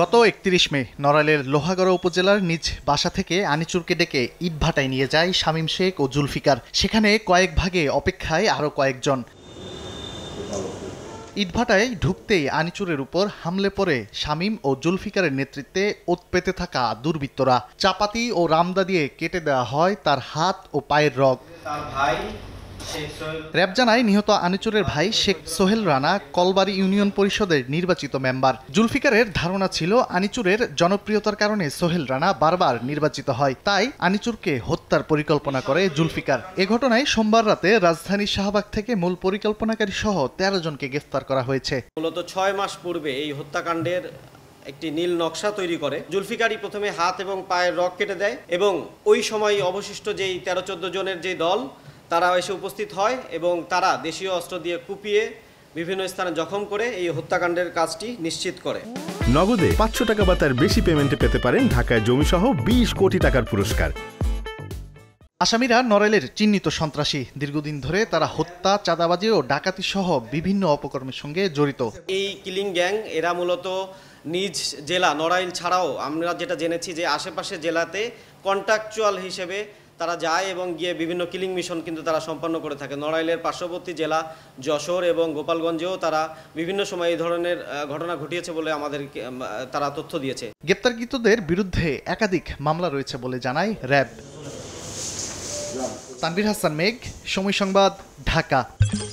গত একত্রিশ মে নড়াইলের লোহাগড়া উপজেলার নিজ বাসা থেকে আনিচুরকে ডেকে ইটভাটায় নিয়ে যায় শামীম শেখ ও জুলফিকার সেখানে কয়েক ভাগে অপেক্ষায় আরও কয়েকজন ইটভাটায় ঢুকতেই আনিচুরের উপর হামলে পড়ে শামীম ও জুলফিকারের নেতৃত্বে ওত পেতে থাকা দুর্বৃত্তরা চাপাতি ও রামদা দিয়ে কেটে দেওয়া হয় তার হাত ও পায়ের রগ র্যাব জানায় নিহত আনিচুরের ভাই শেখ সোহেল রানা কলবাড়ি ইউনিয়ন পরিষদের নির্বাচিত মেম্বার জুলফিকারের ধারণা ছিল আনিচুরের জনপ্রিয়তার কারণে সোহেল রানা বারবার নির্বাচিত হয় তাই আনিচুরকে হত্যার পরিকল্পনা করে জুলফিকার এ ঘটনায় সোমবার রাতে রাজধানীর শাহবাগ থেকে মূল পরিকল্পনাকারী সহ তেরো জনকে গ্রেফতার করা হয়েছে মূলত ছয় মাস পূর্বে এই হত্যাকাণ্ডের একটি নীল নকশা তৈরি করে জুলফিকারি প্রথমে হাত এবং পায়ের রক কেটে দেয় এবং ওই সময় অবশিষ্ট যেই তেরো চোদ্দ জনের যে দল তারা এসে উপস্থিত হয় এবং তারা দেশীয় অস্ত্র দিয়ে কুপিয়ে বিভিন্ন স্থানে জখম করে এই হত্যাকাণ্ডের কাজটি নিশ্চিত করে নগদে পাঁচশো টাকা বা তার বেশি পেমেন্টে পেতে পারেন ঢাকায় জমিসহ বিশ কোটি টাকার পুরস্কার আসামিরা নরেলের চিহ্নিত সন্ত্রাসী দীর্ঘদিন ধরে তারা হত্যা চাঁদাবাজি ও ডাকাতি সহ বিভিন্ন অপকর্মের সঙ্গে জড়িত এই কিলিং গ্যাং এরা মূলত নিজ জেলা নড়াইল ছাড়াও আমরা যেটা জেনেছি যে আশেপাশে জেলাতে কন্ট্রাকচুয়াল হিসেবে তারা যায় এবং গিয়ে বিভিন্ন কিলিং মিশন কিন্তু তারা সম্পন্ন করে থাকে নড়াইলের পার্শ্ববর্তী জেলা যশোর এবং গোপালগঞ্জেও তারা বিভিন্ন সময় এই ধরনের ঘটনা ঘটিয়েছে বলে আমাদের তারা তথ্য দিয়েছে গ্রেপ্তারকৃতদের বিরুদ্ধে একাধিক মামলা রয়েছে বলে জানায় র্যাব তানভীর হাসান মেঘ সময় সংবাদ ঢাকা